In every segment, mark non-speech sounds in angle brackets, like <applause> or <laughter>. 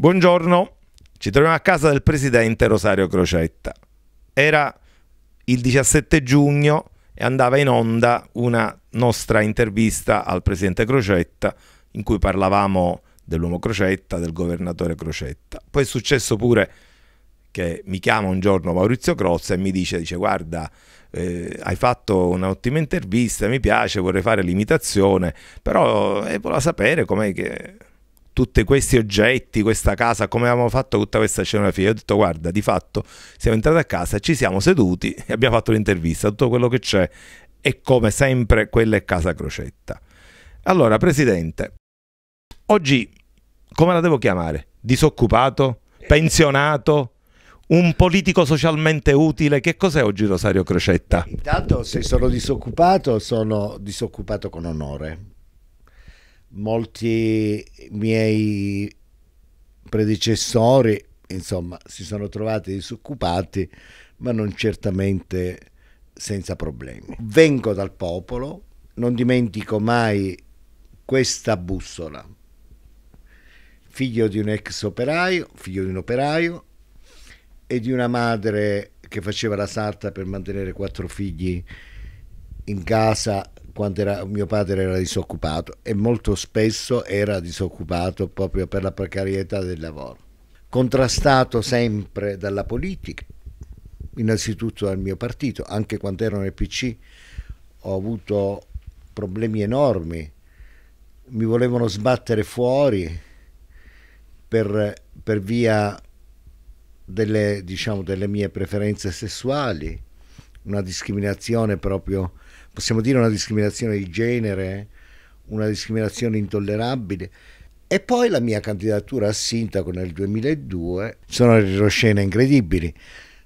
Buongiorno, ci troviamo a casa del presidente Rosario Crocetta. Era il 17 giugno e andava in onda una nostra intervista al presidente Crocetta in cui parlavamo dell'uomo Crocetta, del governatore Crocetta. Poi è successo pure che mi chiama un giorno Maurizio Crozza e mi dice, dice guarda, eh, hai fatto un'ottima intervista, mi piace, vorrei fare l'imitazione, però eh, voleva sapere com'è che tutti questi oggetti, questa casa, come avevamo fatto tutta questa scenografia. Io ho detto guarda, di fatto siamo entrati a casa, ci siamo seduti <laughs> e abbiamo fatto l'intervista, tutto quello che c'è è come sempre quella è Casa Crocetta. Allora, Presidente, oggi come la devo chiamare? Disoccupato? Eh. Pensionato? un politico socialmente utile. Che cos'è oggi Rosario Crocetta? Intanto, se sono disoccupato, sono disoccupato con onore molti miei predecessori, insomma, si sono trovati disoccupati, ma non certamente senza problemi. Vengo dal popolo, non dimentico mai questa bussola. Figlio di un ex operaio, figlio di un operaio e di una madre che faceva la sarta per mantenere quattro figli in casa quando era, mio padre era disoccupato e molto spesso era disoccupato proprio per la precarietà del lavoro, contrastato sempre dalla politica, innanzitutto dal mio partito, anche quando ero nel PC ho avuto problemi enormi, mi volevano sbattere fuori per, per via delle, diciamo, delle mie preferenze sessuali, una discriminazione proprio possiamo dire una discriminazione di genere, una discriminazione intollerabile. E poi la mia candidatura a sindaco nel 2002 sono le riroscene incredibili.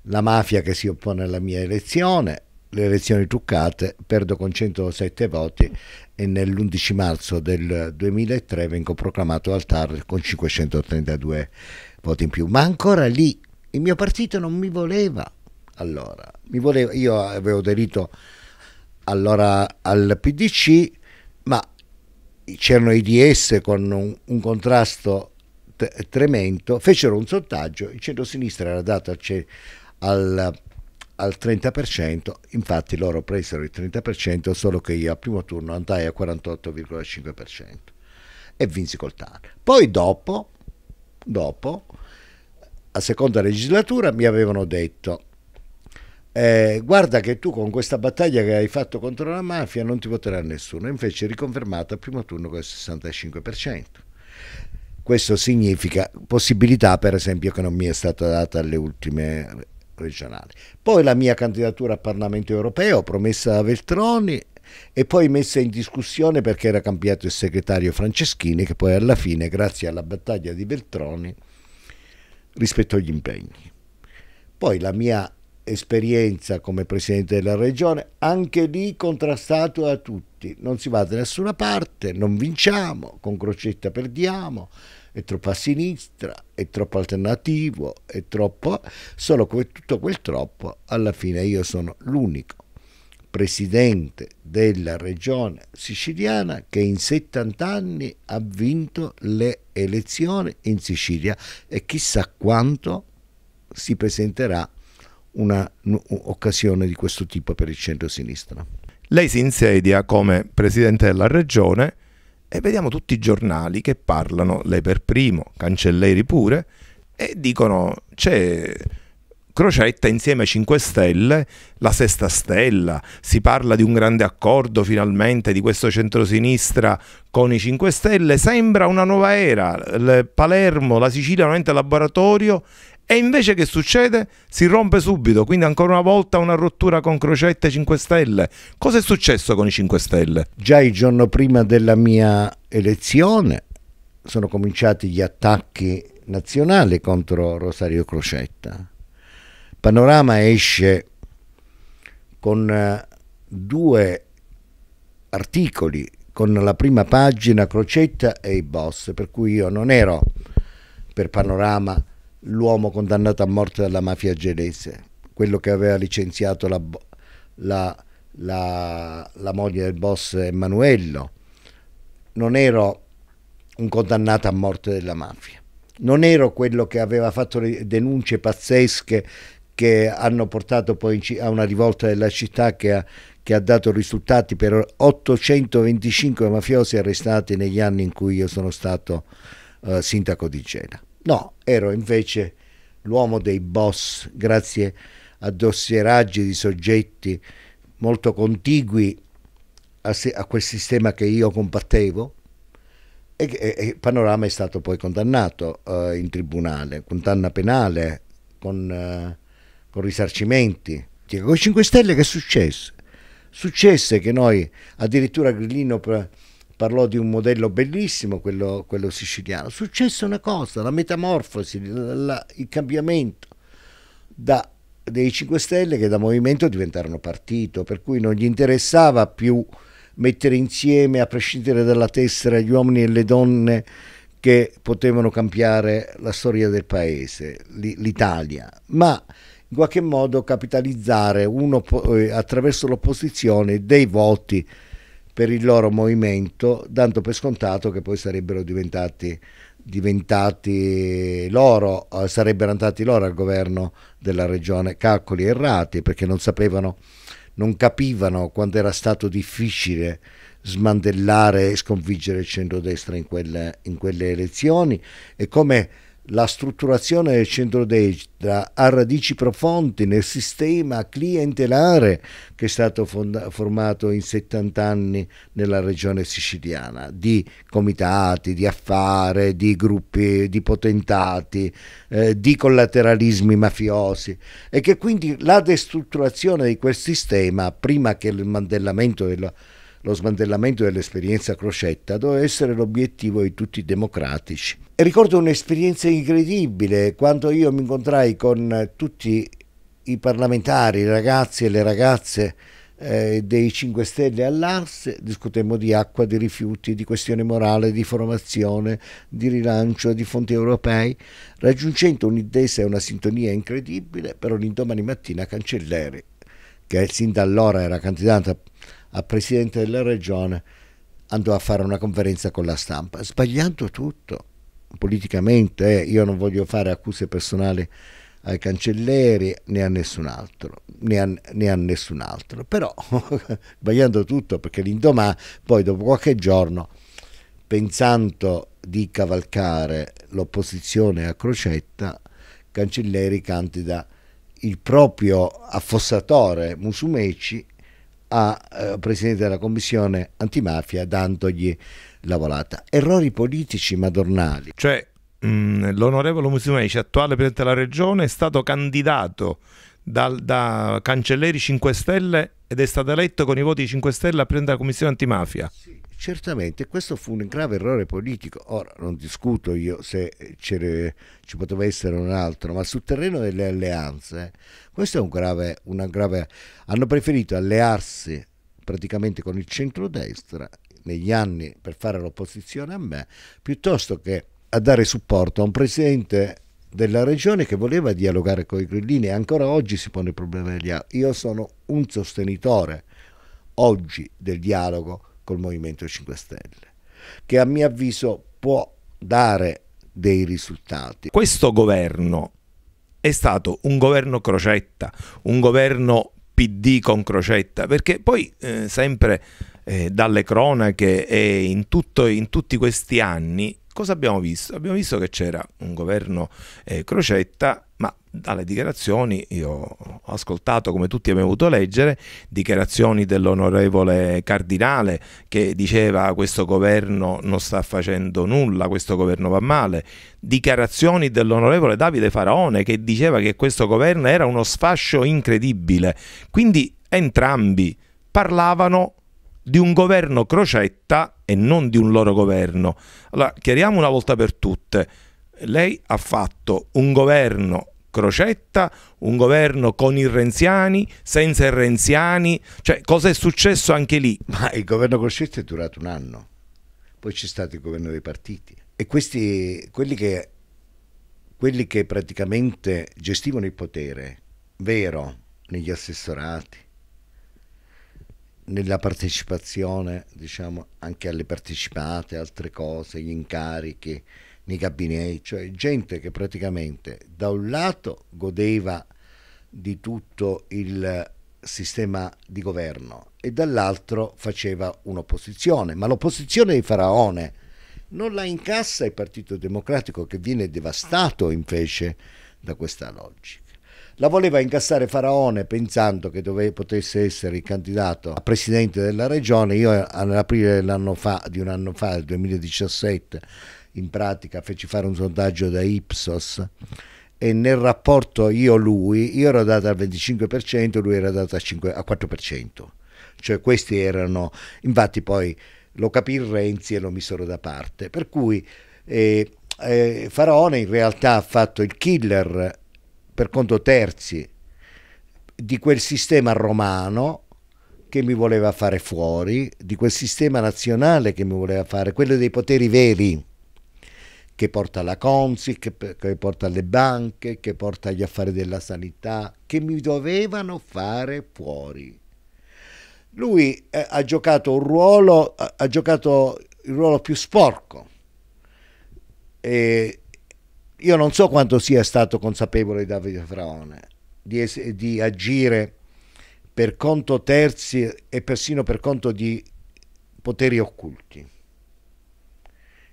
La mafia che si oppone alla mia elezione, le elezioni truccate, perdo con 107 voti e nell'11 marzo del 2003 vengo proclamato al TAR con 532 voti in più. Ma ancora lì il mio partito non mi voleva. Allora, mi voleva, io avevo aderito allora al PDC, ma c'erano i DS con un, un contrasto tremendo, fecero un sottaggio, il centro-sinistra era dato al, al, al 30%, infatti loro presero il 30%, solo che io al primo turno andai al 48,5% e vinsi col TAR. Poi dopo, dopo, a seconda legislatura mi avevano detto eh, guarda che tu con questa battaglia che hai fatto contro la mafia non ti voterà nessuno, invece è riconfermata al primo turno con il 65%. Questo significa possibilità, per esempio, che non mi è stata data alle ultime regionali. Poi la mia candidatura al Parlamento europeo, promessa da Veltroni, e poi messa in discussione perché era cambiato il segretario Franceschini, che poi alla fine, grazie alla battaglia di Veltroni, rispettò gli impegni. Poi la mia esperienza come presidente della regione, anche lì contrastato da tutti, non si va da nessuna parte, non vinciamo, con Crocetta perdiamo, è troppo a sinistra, è troppo alternativo, è troppo... Solo come tutto quel troppo, alla fine io sono l'unico presidente della regione siciliana che in 70 anni ha vinto le elezioni in Sicilia e chissà quanto si presenterà un'occasione di questo tipo per il centro-sinistra. Lei si insedia come presidente della regione e vediamo tutti i giornali che parlano, lei per primo, Cancelleri pure, e dicono c'è Crocetta insieme ai 5 Stelle, la Sesta Stella, si parla di un grande accordo finalmente di questo centrosinistra con i 5 Stelle, sembra una nuova era, Palermo, la Sicilia nuovamente laboratorio e invece che succede? Si rompe subito, quindi ancora una volta una rottura con Crocetta 5 Stelle. Cosa è successo con i 5 Stelle? Già il giorno prima della mia elezione sono cominciati gli attacchi nazionali contro Rosario Crocetta. Panorama esce con eh, due articoli, con la prima pagina Crocetta e i boss, per cui io non ero per Panorama l'uomo condannato a morte dalla mafia genese, quello che aveva licenziato la, la, la, la moglie del boss Emanuello. Non ero un condannato a morte della mafia. Non ero quello che aveva fatto le denunce pazzesche che hanno portato poi a una rivolta della città che ha, che ha, dato risultati per 825 mafiosi arrestati negli anni in cui io sono stato eh, sindaco di Gela. No, ero invece l'uomo dei boss, grazie a dossieraggi di soggetti molto contigui a, a quel sistema che io combattevo. E, e, e Panorama è stato poi condannato uh, in tribunale, condanna penale, con, uh, con risarcimenti. Con 5 Stelle che è successo? Successe che noi, addirittura Grillino... Pre- parlò di un modello bellissimo, quello, quello siciliano. Successe una cosa, la metamorfosi, la, la, il cambiamento da, dei 5 Stelle che da movimento diventarono partito, per cui non gli interessava più mettere insieme, a prescindere dalla tessera, gli uomini e le donne che potevano cambiare la storia del paese, l'Italia, ma in qualche modo capitalizzare uno, eh, attraverso l'opposizione dei voti per il loro movimento, dando per scontato che poi sarebbero diventati, diventati loro, eh, sarebbero andati loro al governo della regione Calcoli errati perché non sapevano, non capivano quanto era stato difficile smantellare e sconfiggere il centrodestra in quelle, in quelle elezioni e come la strutturazione del centrodestra ha radici profonde nel sistema clientelare che è stato formato in 70 anni nella regione siciliana, di comitati, di affare, di gruppi di potentati, eh, di collateralismi mafiosi e che quindi la destrutturazione di quel sistema, prima che il mandellamento della lo smantellamento dell'esperienza crocetta doveva essere l'obiettivo di tutti i democratici. E ricordo un'esperienza incredibile quando io mi incontrai con tutti i parlamentari, i ragazzi e le ragazze eh, dei 5 Stelle all'Ars, discutemmo di acqua, di rifiuti, di questione morale, di formazione, di rilancio, di fonti europei, raggiungendo un'intesa e una sintonia incredibile, però l'indomani mattina Cancelleri, che sin da allora era candidato al presidente della regione, andò a fare una conferenza con la stampa, sbagliando tutto politicamente. Eh, io non voglio fare accuse personali ai cancellieri né a nessun altro, né a, né a nessun altro. però <laughs> sbagliando tutto perché l'indomani, poi dopo qualche giorno, pensando di cavalcare l'opposizione a crocetta, Cancellieri candida il proprio affossatore Musumeci a eh, Presidente della Commissione antimafia dandogli la volata. Errori politici madornali. Cioè mh, mm, l'onorevole Musumeci, attuale Presidente della Regione, è stato candidato dal, da Cancelleri 5 Stelle ed è stato eletto con i voti di 5 Stelle a Presidente della Commissione antimafia. Sì certamente questo fu un grave errore politico. Ora non discuto io se ci poteva essere un altro, ma sul terreno delle alleanze, questo è un grave, una grave... Hanno preferito allearsi praticamente con il centrodestra negli anni per fare l'opposizione a me, piuttosto che a dare supporto a un presidente della regione che voleva dialogare con i grillini e ancora oggi si pone il problema degli altri. Io sono un sostenitore oggi del dialogo col Movimento 5 Stelle, che a mio avviso può dare dei risultati. Questo governo è stato un governo crocetta, un governo PD con crocetta, perché poi eh, sempre eh, dalle cronache e in, tutto, in tutti questi anni cosa abbiamo visto? Abbiamo visto che c'era un governo eh, crocetta ma dalle dichiarazioni io ho ascoltato, come tutti abbiamo potuto leggere, dichiarazioni dell'onorevole Cardinale che diceva questo governo non sta facendo nulla, questo governo va male, dichiarazioni dell'onorevole Davide Faraone che diceva che questo governo era uno sfascio incredibile. Quindi entrambi parlavano di un governo crocetta e non di un loro governo. Allora, chiariamo una volta per tutte lei ha fatto un governo Crocetta, un governo con i renziani, senza i renziani, cioè cosa è successo anche lì? Ma il governo Crocetta è durato un anno, poi c'è stato il governo dei partiti e questi, quelli, che, quelli che praticamente gestivano il potere, vero, negli assessorati, nella partecipazione, diciamo, anche alle partecipate, altre cose, gli incarichi, nei gabinetti, cioè gente che praticamente da un lato godeva di tutto il sistema di governo e dall'altro faceva un'opposizione, ma l'opposizione di Faraone non la incassa il Partito Democratico che viene devastato invece da questa logica. La voleva incassare Faraone pensando che dove potesse essere il candidato a presidente della regione. Io nell'aprile dell'anno fa, di un anno fa, del 2017, in pratica feci fare un sondaggio da Ipsos e nel rapporto io-lui, io ero dato al 25%, lui era dato al 4%. Cioè questi erano, infatti poi lo capì Renzi e lo misero da parte. Per cui eh, eh, Faraone in realtà ha fatto il killer per conto terzi di quel sistema romano che mi voleva fare fuori, di quel sistema nazionale che mi voleva fare, quello dei poteri veri che porta la Consi, che, che porta le banche, che porta gli affari della sanità, che mi dovevano fare fuori. Lui eh, ha giocato un ruolo, ha, ha giocato il ruolo più sporco. E io non so quanto sia stato consapevole Davide Fraone di, di agire per conto terzi e persino per conto di poteri occulti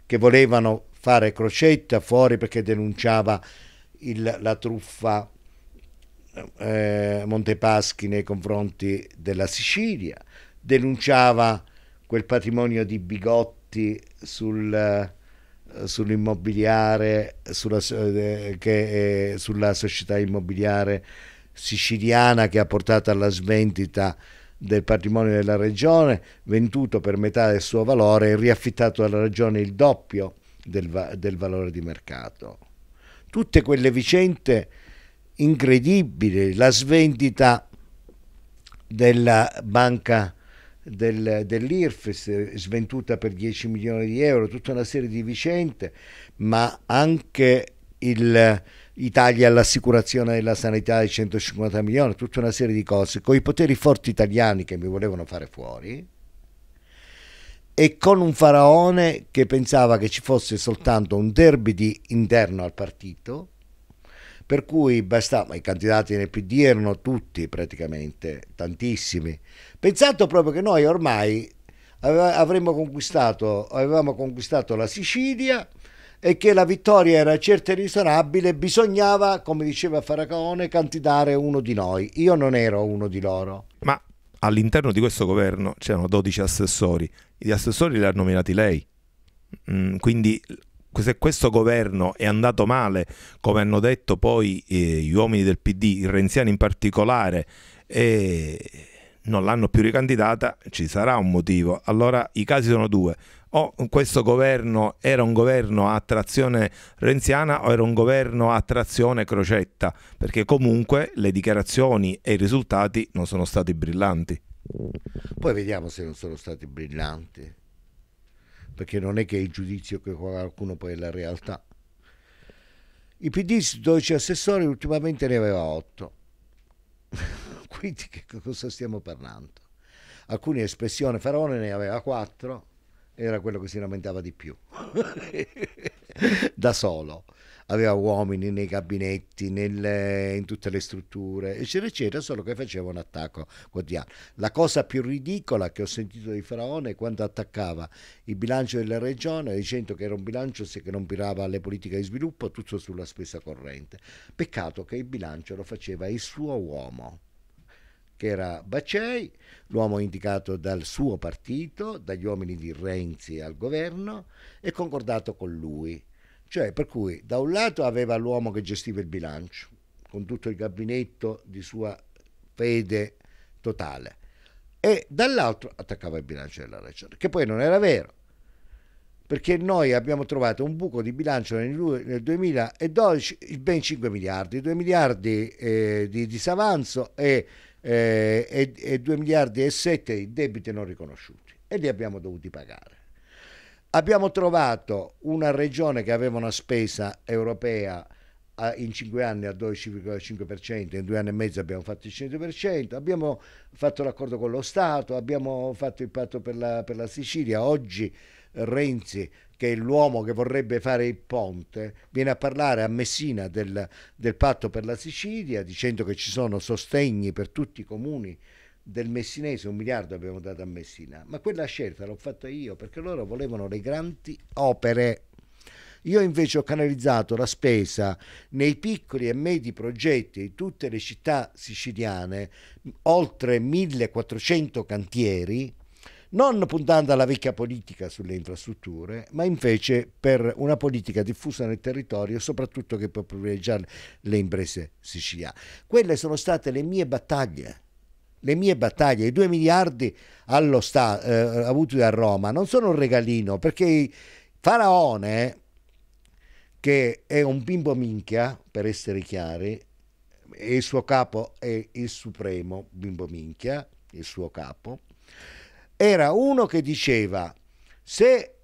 che volevano fare crocetta fuori perché denunciava il, la truffa eh, Montepaschi nei confronti della Sicilia, denunciava quel patrimonio di bigotti sul, eh, sull'immobiliare, sulla, eh, che, sulla società immobiliare siciliana che ha portato alla svendita del patrimonio della regione, venduto per metà del suo valore e riaffittato alla regione il doppio del, del valore di mercato. Tutte quelle vicende incredibili, la svendita della banca del, dell'IRFES svenduta per 10 milioni di euro, tutta una serie di vicende, ma anche il, i tagli all'assicurazione della sanità di 150 milioni, tutta una serie di cose, con i poteri forti italiani che mi volevano fare fuori, e con un faraone che pensava che ci fosse soltanto un derby di interno al partito, per cui bastava, i candidati nel PD erano tutti praticamente, tantissimi, pensando proprio che noi ormai avremmo conquistato, avevamo conquistato la Sicilia e che la vittoria era certa e risonabile, bisognava, come diceva Faracaone, candidare uno di noi. Io non ero uno di loro. Ma all'interno di questo governo c'erano 12 assessori, gli assessori li ha nominati lei, mm, quindi se questo governo è andato male, come hanno detto poi eh, gli uomini del PD, i renziani in particolare, e non l'hanno più ricandidata, ci sarà un motivo. Allora i casi sono due, o questo governo era un governo a trazione renziana o era un governo a trazione crocetta, perché comunque le dichiarazioni e i risultati non sono stati brillanti. Poi vediamo se non sono stati brillanti, perché non è che è il giudizio che qualcuno poi è la realtà. I PD 12 assessori ultimamente ne aveva 8. <laughs> Quindi che cosa stiamo parlando? Alcune espressioni, Farone ne aveva 4 era quello che si lamentava di più, <laughs> da solo. Aveva uomini nei gabinetti, nelle, in tutte le strutture, eccetera, eccetera, solo che faceva un attacco quotidiano. La cosa più ridicola che ho sentito di Faraone è quando attaccava il bilancio della regione dicendo che era un bilancio che non mirava alle politiche di sviluppo, tutto sulla spesa corrente. Peccato che il bilancio lo faceva il suo uomo che era Bacei, l'uomo indicato dal suo partito, dagli uomini di Renzi al governo e concordato con lui. Cioè, per cui da un lato aveva l'uomo che gestiva il bilancio, con tutto il gabinetto di sua fede totale, e dall'altro attaccava il bilancio della regione, che poi non era vero, perché noi abbiamo trovato un buco di bilancio nel 2012 ben 5 miliardi, 2 miliardi eh, di disavanzo e eh, e, e 2 miliardi e 7 di debiti non riconosciuti e li abbiamo dovuti pagare. Abbiamo trovato una regione che aveva una spesa europea in 5 anni al 12,5%, in 2 anni e mezzo abbiamo fatto il 100%, abbiamo fatto l'accordo con lo Stato, abbiamo fatto il patto per la, per la Sicilia, oggi Renzi che è l'uomo che vorrebbe fare il ponte, viene a parlare a Messina del, del patto per la Sicilia dicendo che ci sono sostegni per tutti i comuni del messinese, un miliardo abbiamo dato a Messina, ma quella scelta l'ho fatta io perché loro volevano le grandi opere. Io invece ho canalizzato la spesa nei piccoli e medi progetti di tutte le città siciliane, oltre 1400 cantieri, non puntando alla vecchia politica sulle infrastrutture, ma invece per una politica diffusa nel territorio, soprattutto che può privilegiare le imprese siciliane. Quelle sono state le mie battaglie le mie battaglie, i 2 miliardi sta, eh, avuti da Roma non sono un regalino perché Faraone, che è un bimbo minchia, per essere chiari, e il suo capo è il supremo bimbo minchia, il suo capo, era uno che diceva se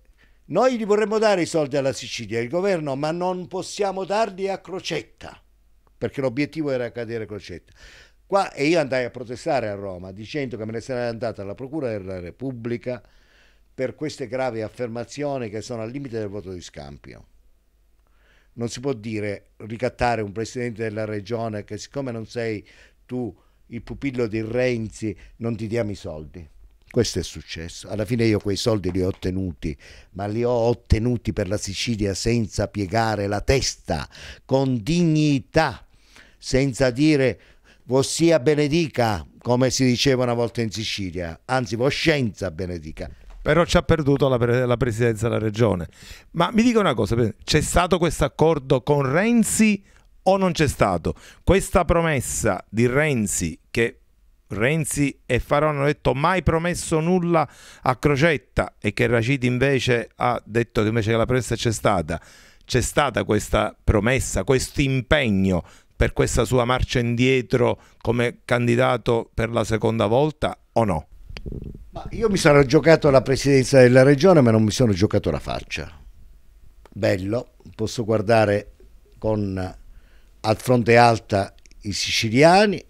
noi gli vorremmo dare i soldi alla Sicilia, il governo, ma non possiamo darli a Crocetta, perché l'obiettivo era cadere Crocetta. Qua, e io andai a protestare a Roma dicendo che me ne sarei andata alla Procura della Repubblica per queste gravi affermazioni che sono al limite del voto di scampio. Non si può dire ricattare un presidente della regione che siccome non sei tu il pupillo di Renzi non ti diamo i soldi. Questo è successo. Alla fine io quei soldi li ho ottenuti, ma li ho ottenuti per la Sicilia senza piegare la testa, con dignità, senza dire vossia benedica, come si diceva una volta in Sicilia, anzi voscenza benedica. Però ci ha perduto la, pre la presidenza della regione. Ma mi dica una cosa, c'è stato questo accordo con Renzi o non c'è stato? Questa promessa di Renzi che Renzi e Farò hanno detto mai promesso nulla a Crocetta e che Raciti invece ha detto che invece che la promessa c'è stata. C'è stata questa promessa, questo impegno per questa sua marcia indietro come candidato per la seconda volta o no? Ma io mi sarò giocato la presidenza della regione ma non mi sono giocato la faccia. Bello, posso guardare con al fronte alta i siciliani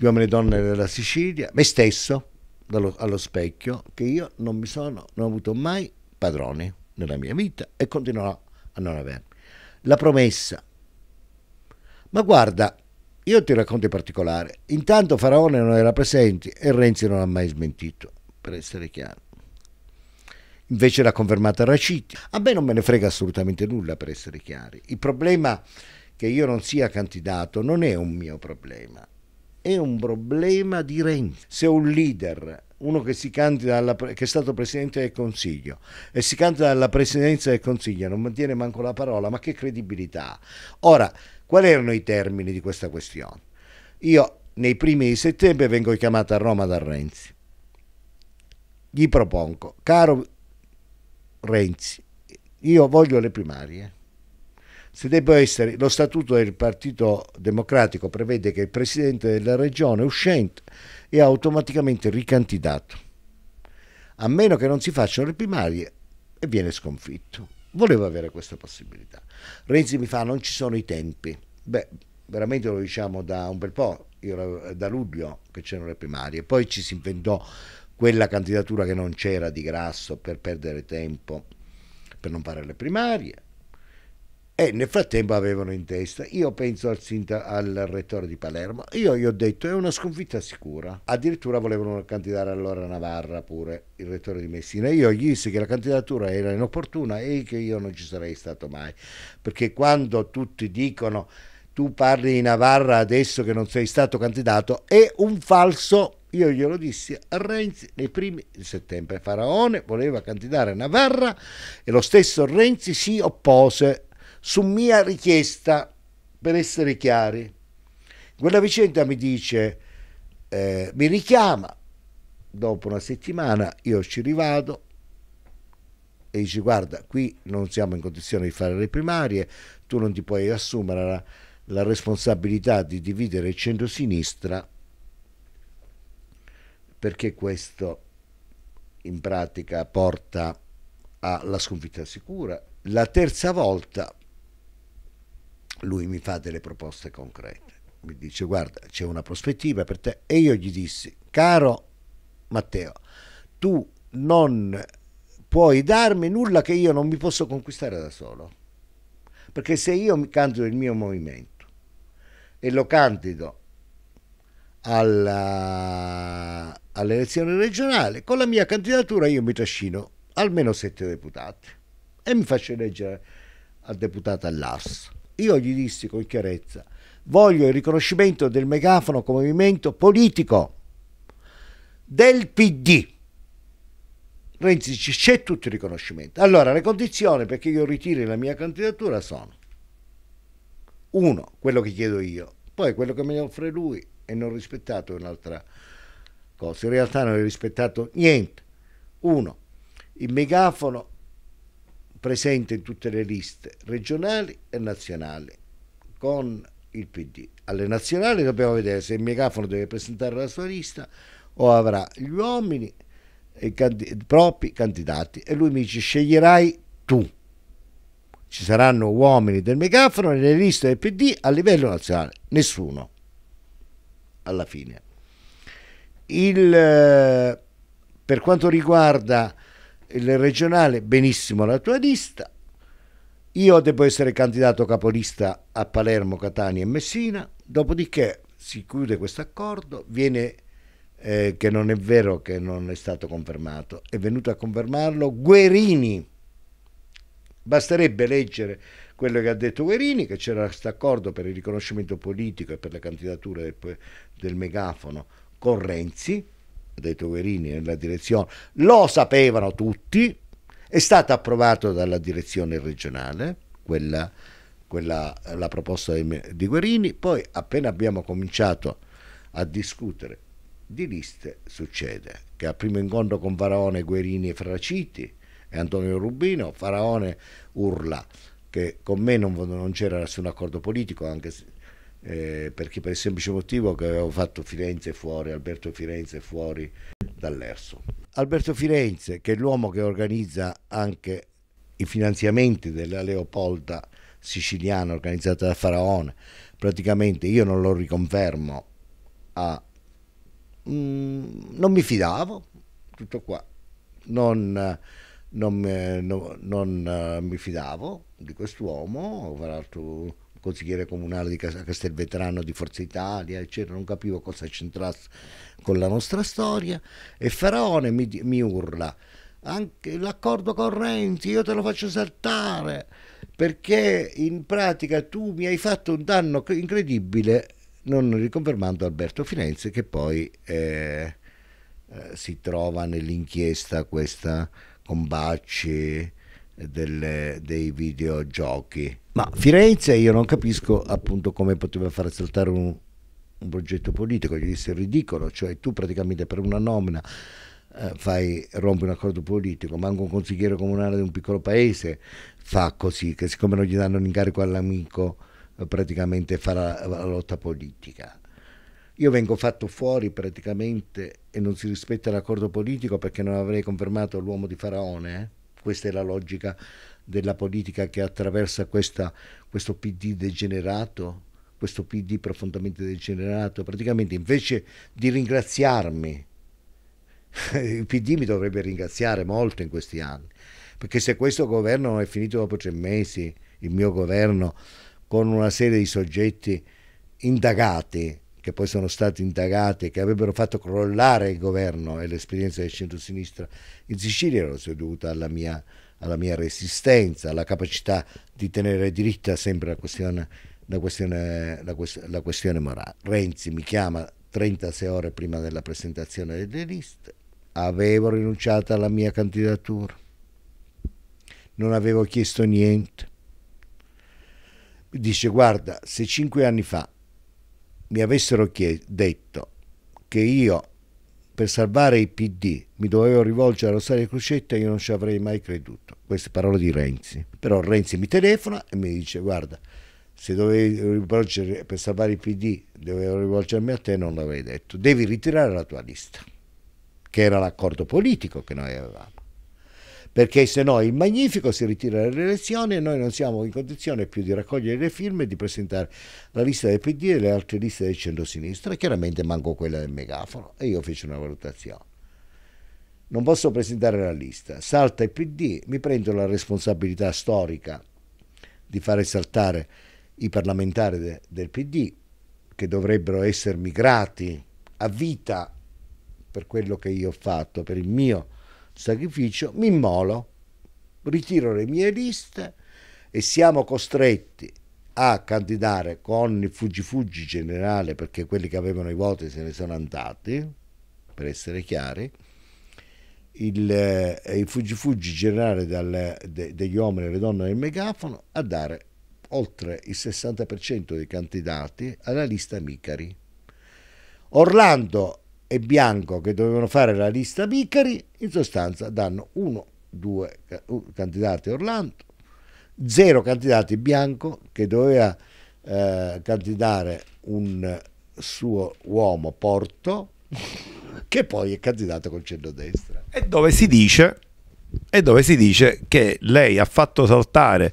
gli uomini e donne della Sicilia, me stesso dallo, allo specchio, che io non mi sono, non ho avuto mai padroni nella mia vita e continuerò a non averli. La promessa. Ma guarda, io ti racconto in particolare. Intanto Faraone non era presente e Renzi non ha mai smentito, per essere chiaro. Invece l'ha confermata Raciti. A me non me ne frega assolutamente nulla, per essere chiari. Il problema che io non sia candidato non è un mio problema è un problema di Renzi. Se un leader uno che, alla, che è stato presidente del Consiglio e si candida alla presidenza del Consiglio non mantiene manco la parola, ma che credibilità. Ora, quali erano i termini di questa questione? Io nei primi di settembre vengo chiamato a Roma da Renzi. Gli propongo, caro Renzi, io voglio le primarie se debba essere, lo statuto del Partito Democratico prevede che il Presidente della Regione uscente è automaticamente ricandidato, a meno che non si facciano le primarie e viene sconfitto. Volevo avere questa possibilità. Renzi mi fa, non ci sono i tempi. Beh, veramente lo diciamo da un bel po', io, eh, da luglio che c'erano le primarie, poi ci si inventò quella candidatura che non c'era di Grasso per perdere tempo, per non fare le primarie e nel frattempo avevano in testa. Io penso al, sinta, al rettore di Palermo, io gli ho detto è una sconfitta sicura. Addirittura volevano candidare allora Navarra pure, il rettore di Messina. Io gli dissi che la candidatura era inopportuna e che io non ci sarei stato mai, perché quando tutti dicono tu parli di Navarra adesso che non sei stato candidato è un falso io glielo dissi a Renzi nei primi di settembre. Faraone voleva candidare Navarra e lo stesso Renzi si oppose su mia richiesta, per essere chiari. Quella vicenda mi dice, eh, mi richiama, dopo una settimana io ci rivado e dice guarda qui non siamo in condizione di fare le primarie, tu non ti puoi assumere la, la responsabilità di dividere il centro-sinistra perché questo in pratica porta alla sconfitta sicura. La terza volta lui mi fa delle proposte concrete. Mi dice guarda c'è una prospettiva per te e io gli dissi caro Matteo tu non puoi darmi nulla che io non mi posso conquistare da solo perché se io mi candido il mio movimento e lo candido alla, alle elezioni con la mia candidatura io mi trascino almeno sette deputati e mi faccio eleggere a deputato all'AS io gli dissi con chiarezza, voglio il riconoscimento del megafono come movimento politico del PD. Renzi dice c'è tutto il riconoscimento. Allora le condizioni perché io ritiri la mia candidatura sono uno, quello che chiedo io, poi quello che mi offre lui e non rispettato un'altra cosa. In realtà non è rispettato niente. Uno, il megafono presente in tutte le liste regionali e nazionali con il PD. Alle nazionali dobbiamo vedere se il megafono deve presentare la sua lista o avrà gli uomini e i candid propri candidati e lui mi dice sceglierai tu. Ci saranno uomini del megafono nelle liste del PD a livello nazionale, nessuno alla fine. Il, eh, per quanto riguarda il regionale, benissimo la tua lista, io devo essere candidato capolista a Palermo, Catania e Messina, dopodiché si chiude questo accordo, viene eh, che non è vero che non è stato confermato, è venuto a confermarlo Guerini. Basterebbe leggere quello che ha detto Guerini, che c'era questo accordo per il riconoscimento politico e per la candidatura del, del megafono con Renzi, dei Toverini nella direzione, lo sapevano tutti, è stato approvato dalla direzione regionale, quella, quella, la proposta di, di Guerini, poi appena abbiamo cominciato a discutere di liste succede che al primo incontro con Faraone, Guerini e Fraciti e Antonio Rubino, Faraone urla che con me non, non c'era nessun accordo politico, anche se eh, perché per il semplice motivo che avevo fatto Firenze fuori, Alberto Firenze fuori dall'Erso. Alberto Firenze, che è l'uomo che organizza anche i finanziamenti della Leopolda siciliana organizzata da Faraone, praticamente io non lo riconfermo a... Mm, non mi fidavo, tutto qua, non, non, non, non eh, mi fidavo di quest'uomo, peraltro consigliere comunale di Castelvetrano di Forza Italia, eccetera, non capivo cosa c'entrasse con la nostra storia, e Faraone mi, mi urla, anche l'accordo correnti io te lo faccio saltare, perché in pratica tu mi hai fatto un danno incredibile, non riconfermando Alberto Firenze, che poi eh, eh, si trova nell'inchiesta questa con Bacci delle, dei videogiochi ma Firenze io non capisco appunto come poteva far saltare un, un progetto politico, gli disse ridicolo, cioè tu praticamente per una nomina eh, fai, rompi un accordo politico, manco un consigliere comunale di un piccolo paese fa così, che siccome non gli danno l'incarico all'amico eh, praticamente fa la, la lotta politica. Io vengo fatto fuori praticamente e non si rispetta l'accordo politico perché non avrei confermato l'uomo di Faraone, eh? questa è la logica della politica che attraversa questa, questo PD degenerato, questo PD profondamente degenerato, praticamente invece di ringraziarmi, <laughs> il PD mi dovrebbe ringraziare molto in questi anni, perché se questo governo è finito dopo tre mesi, il mio governo, con una serie di soggetti indagati, che poi sono stati indagati, che avrebbero fatto crollare il governo e l'esperienza del centro-sinistra in Sicilia, ero seduta alla mia alla mia resistenza, alla capacità di tenere diritta sempre la questione, la questione, la questione, la questione morale. Renzi mi chiama 36 ore prima della presentazione delle liste, avevo rinunciato alla mia candidatura, non avevo chiesto niente. dice guarda, se cinque anni fa mi avessero detto che io per salvare il PD mi dovevo rivolgere a Rosario Crocetta io non ci avrei mai creduto. Queste parole di Renzi. Però Renzi mi telefona e mi dice guarda, se dovevi rivolgere per salvare il PD dovevo rivolgermi a te non l'avrei detto. Devi ritirare la tua lista, che era l'accordo politico che noi avevamo perché se no il Magnifico si ritira dalle elezioni e noi non siamo in condizione più di raccogliere le firme e di presentare la lista del PD e le altre liste del centro-sinistra, chiaramente manco quella del megafono e io feci una valutazione. Non posso presentare la lista, salta il PD, mi prendo la responsabilità storica di fare saltare i parlamentari de, del PD che dovrebbero essermi grati a vita per quello che io ho fatto, per il mio sacrificio, mi immolo, ritiro le mie liste e siamo costretti a candidare con il fuggi-fuggi generale perché quelli che avevano i voti se ne sono andati, per essere chiari, il, eh, il fuggi-fuggi generale dal, de, degli uomini e le donne del megafono a dare oltre il 60% dei candidati alla lista Micari. Orlando e Bianco che dovevano fare la lista Piccari, in sostanza danno 1, 2 candidati Orlando, zero candidati Bianco che doveva eh, candidare un suo uomo Porto <laughs> che poi è candidato col centrodestra. E dove si dice, e dove si dice che lei ha fatto saltare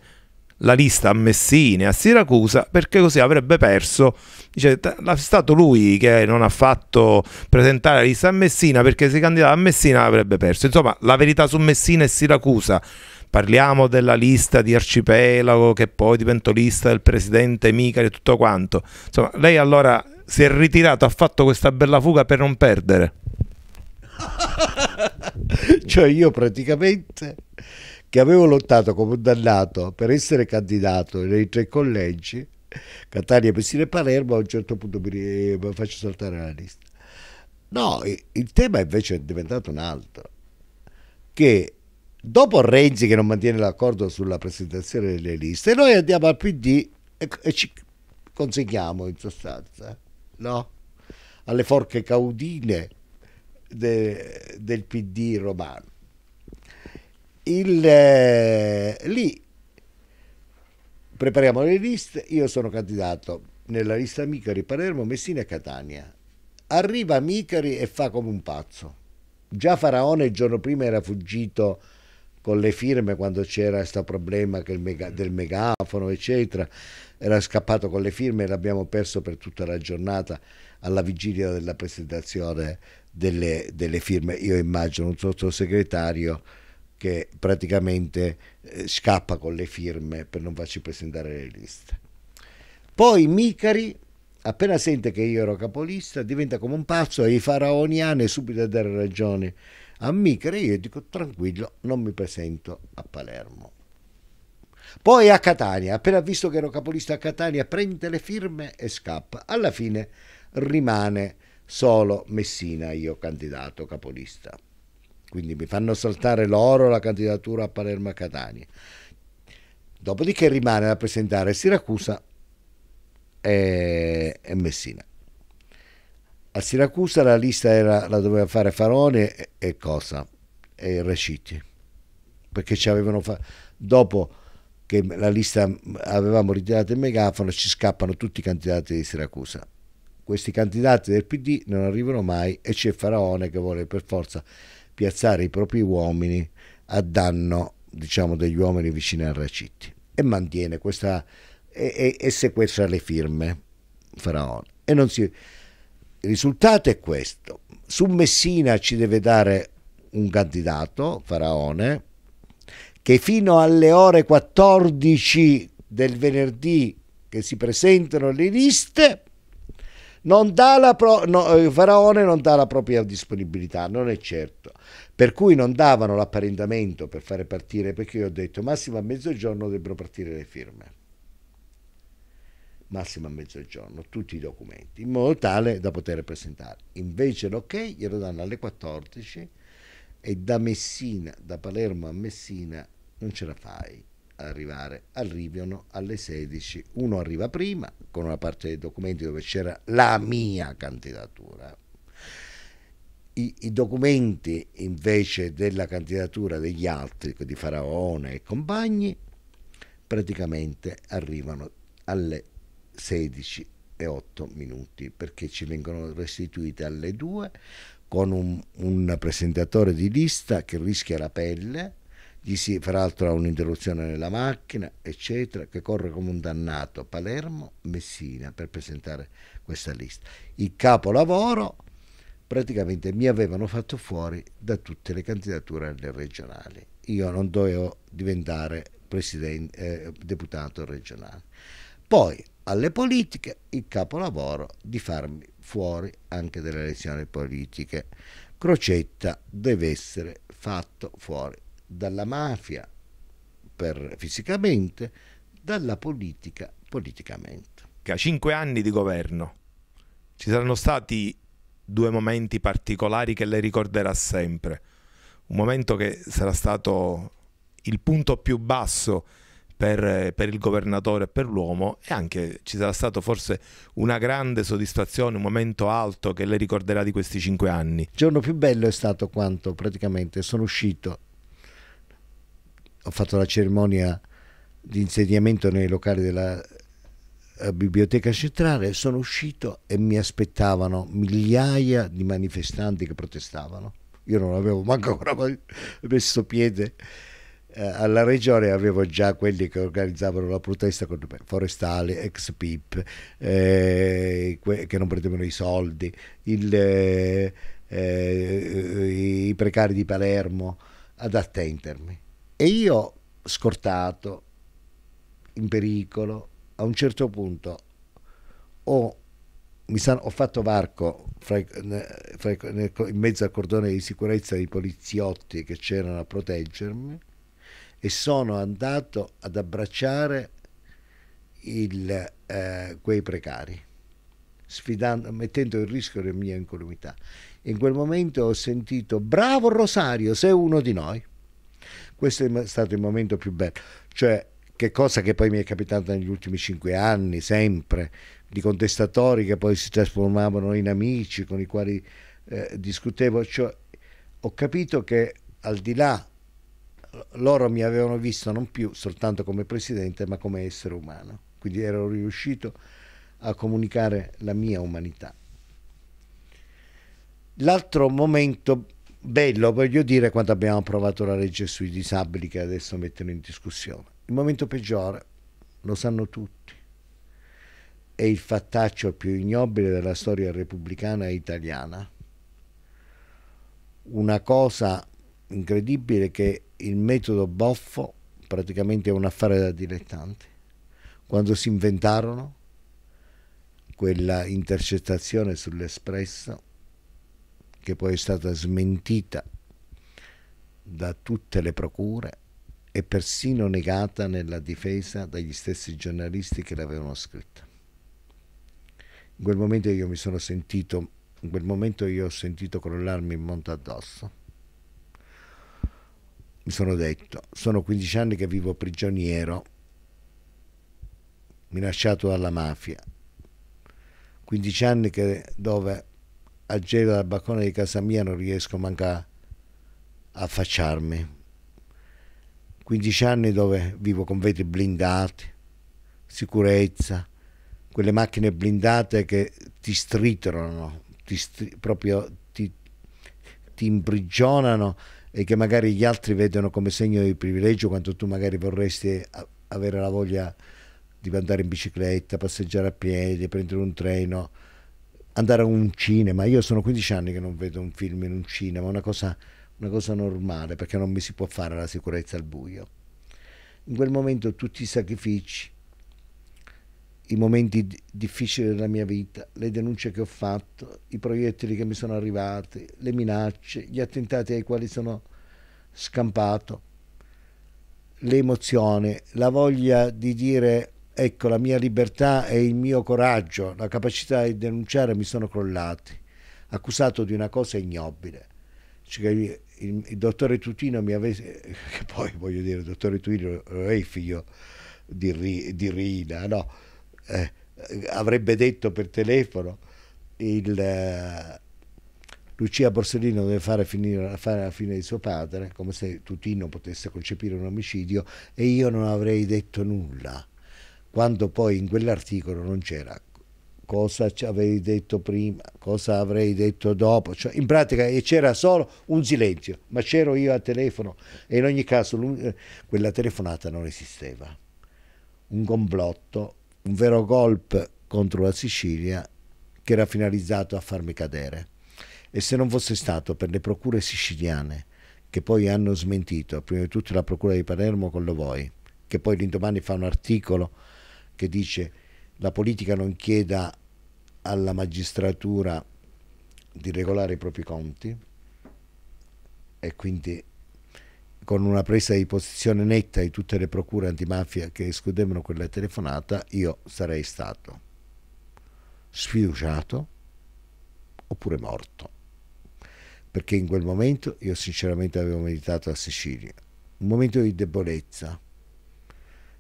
la lista a Messina e a Siracusa perché così avrebbe perso dice, è stato lui che non ha fatto presentare la lista a Messina perché se candidava a Messina avrebbe perso insomma la verità su Messina e Siracusa parliamo della lista di Arcipelago che poi diventò lista del presidente Micali e tutto quanto insomma lei allora si è ritirato ha fatto questa bella fuga per non perdere <laughs> cioè io praticamente che avevo lottato come un dannato per essere candidato nei tre collegi, Catania, Messina e Palermo, a un certo punto mi, mi faccio saltare la lista. No, il tema invece è diventato un altro, che dopo Renzi che non mantiene l'accordo sulla presentazione delle liste, noi andiamo al PD e, e ci consegniamo in sostanza, no? Alle forche caudine de, del PD romano. Il, eh, lì prepariamo le liste, io sono candidato nella lista Micari, Palermo, Messina e Catania. Arriva Micari e fa come un pazzo. Già Faraone il giorno prima era fuggito con le firme quando c'era questo problema mega, del megafono, eccetera. Era scappato con le firme e l'abbiamo perso per tutta la giornata alla vigilia della presentazione delle, delle firme. Io immagino un sottosegretario che praticamente eh, scappa con le firme per non farci presentare le liste. Poi Micari, appena sente che io ero capolista, diventa come un pazzo e i faraoni hanno subito a dare ragione a Micari. Io dico tranquillo, non mi presento a Palermo. Poi a Catania, appena visto che ero capolista a Catania, prende le firme e scappa. Alla fine rimane solo Messina, io candidato capolista quindi mi fanno saltare loro la candidatura a Palermo a Catania. Dopodiché rimane da presentare Siracusa e, e Messina. A Siracusa la lista era, la doveva fare Farone e, e Cosa e Reciti, perché ci avevano fatto... Dopo che la lista avevamo ritirato il megafono ci scappano tutti i candidati di Siracusa questi candidati del PD non arrivano mai e c'è Faraone che vuole per forza piazzare i propri uomini a danno diciamo, degli uomini vicini al Racitti e mantiene questa e, e, e sequestra le firme Faraone. E non si... Il risultato è questo. Su Messina ci deve dare un candidato, Faraone, che fino alle ore 14 del venerdì che si presentano le liste non pro, no, il eh, faraone non dà la propria disponibilità, non è certo. Per cui non davano l'apparentamento per fare partire, perché io ho detto massimo a mezzogiorno dovrebbero partire le firme. Massimo a mezzogiorno, tutti i documenti, in modo tale da poter presentare. Invece l'ok glielo danno alle 14 e da Messina, da Palermo a Messina, non ce la fai arrivare al alle 16. Uno arriva prima con una parte dei documenti dove c'era la mia candidatura. I, I, documenti invece della candidatura degli altri, di Faraone e compagni, praticamente arrivano alle 16 e 8 minuti perché ci vengono restituite alle 2 con un, un presentatore di lista che rischia la pelle gli si peraltro ha un'interruzione nella macchina, eccetera, che corre come un dannato. Palermo, Messina, per presentare questa lista. Il capolavoro praticamente mi avevano fatto fuori da tutte le candidature alle regionali. Io non dovevo diventare eh, deputato regionale. Poi alle politiche il capolavoro di farmi fuori anche dalle elezioni politiche. Crocetta deve essere fatto fuori dalla mafia per, fisicamente, dalla politica politicamente. Cinque anni di governo. Ci saranno stati due momenti particolari che lei ricorderà sempre. Un momento che sarà stato il punto più basso per, per il governatore e per l'uomo e anche ci sarà stato forse una grande soddisfazione, un momento alto che lei ricorderà di questi cinque anni. Il giorno più bello è stato quando praticamente sono uscito ho fatto la cerimonia di insediamento nei locali della eh, biblioteca centrale, sono uscito e mi aspettavano migliaia di manifestanti che protestavano. Io non avevo manco <laughs> ancora messo piede eh, alla regione, avevo già quelli che organizzavano la protesta con Forestale, ex PIP, eh, che non prendevano i soldi, il, eh, eh i precari di Palermo, ad attendermi e io, scortato, in pericolo, a un certo punto ho, san, ho fatto varco fra, fra, nel, in mezzo al cordone di sicurezza dei poliziotti che c'erano a proteggermi e sono andato ad abbracciare il, eh, quei precari, sfidando, mettendo in rischio la mia incolumità. In quel momento ho sentito, bravo Rosario, sei uno di noi questo è stato il momento più bello. Cioè, che cosa che poi mi è capitata negli ultimi cinque anni, sempre, di contestatori che poi si trasformavano in amici con i quali eh, discutevo. Cioè, ho capito che al di là loro mi avevano visto non più soltanto come presidente, ma come essere umano. Quindi ero riuscito a comunicare la mia umanità. L'altro momento bello, voglio dire, quando abbiamo approvato la legge sui disabili che adesso mettono in discussione. Il momento peggiore, lo sanno tutti, è il fattaccio più ignobile della storia repubblicana e italiana. Una cosa incredibile che il metodo boffo praticamente è un affare da dilettanti. Quando si inventarono quella intercettazione sull'espresso che poi è stata smentita da tutte le procure e persino negata nella difesa dagli stessi giornalisti che l'avevano scritta. In quel momento io mi sono sentito, in quel momento io ho sentito crollarmi il monte addosso. Mi sono detto, sono 15 anni che vivo prigioniero, minacciato dalla mafia, 15 anni che, dove a gelo dal balcone di casa mia non riesco manca a affacciarmi. 15 anni dove vivo con vetri blindati, sicurezza, quelle macchine blindate che ti stritolano, ti stri proprio ti, ti imprigionano e che magari gli altri vedono come segno di privilegio quando tu magari vorresti avere la voglia di andare in bicicletta, passeggiare a piedi, prendere un treno, andare a un cinema. Io sono 15 anni che non vedo un film in un cinema, una cosa, una cosa normale perché non mi si può fare la sicurezza al buio. In quel momento tutti i sacrifici, i momenti difficili della mia vita, le denunce che ho fatto, i proiettili che mi sono arrivati, le minacce, gli attentati ai quali sono scampato, l'emozione, la voglia di dire Ecco, la mia libertà e il mio coraggio, la capacità di denunciare mi sono crollati, accusato di una cosa ignobile. Cioè, il, il, dottore Tutino mi avesse, <laughs> che poi voglio dire, il dottore Tutino è il figlio di, di Rina, no? Eh, avrebbe detto per telefono il, eh, Lucia Borsellino deve fare, finire, fare la fine di suo padre, come se Tutino potesse concepire un omicidio, e io non avrei detto nulla quando poi in quell'articolo non c'era cosa ci avevi detto prima, cosa avrei detto dopo, cioè, in pratica c'era solo un silenzio, ma c'ero io a telefono e in ogni caso quella telefonata non esisteva. Un complotto, un vero golpe contro la Sicilia che era finalizzato a farmi cadere. E se non fosse stato per le procure siciliane, che poi hanno smentito, prima di tutto la procura di Palermo con lo Lovoi, che poi l'indomani fa un articolo che dice la politica non chieda alla magistratura di regolare i propri conti e quindi con una presa di posizione netta di tutte le procure antimafia che escludevano quella telefonata, io sarei stato sfiduciato oppure morto. Perché in quel momento io sinceramente avevo meditato a Sicilia, un momento di debolezza,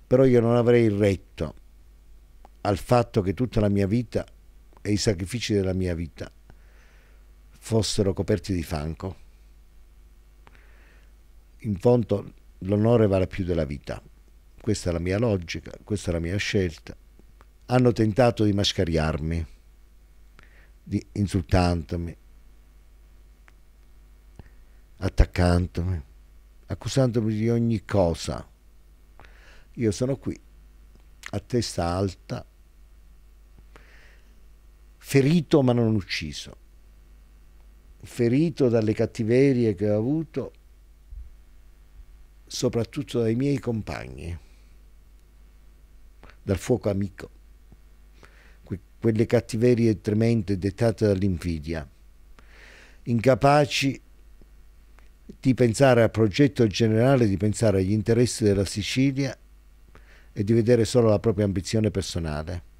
però io non avrei retto al fatto che tutta la mia vita e i sacrifici della mia vita fossero coperti di fanco. In fondo l'onore vale più della vita. Questa è la mia logica, questa è la mia scelta. Hanno tentato di mascariarmi, di insultandomi, attaccandomi, accusandomi di ogni cosa. Io sono qui, a testa alta, ferito ma non ucciso, ferito dalle cattiverie che ho avuto, soprattutto dai miei compagni, dal fuoco amico, que quelle cattiverie tremende dettate dall'invidia, incapaci di pensare al progetto generale, di pensare agli interessi della Sicilia e di vedere solo la propria ambizione personale.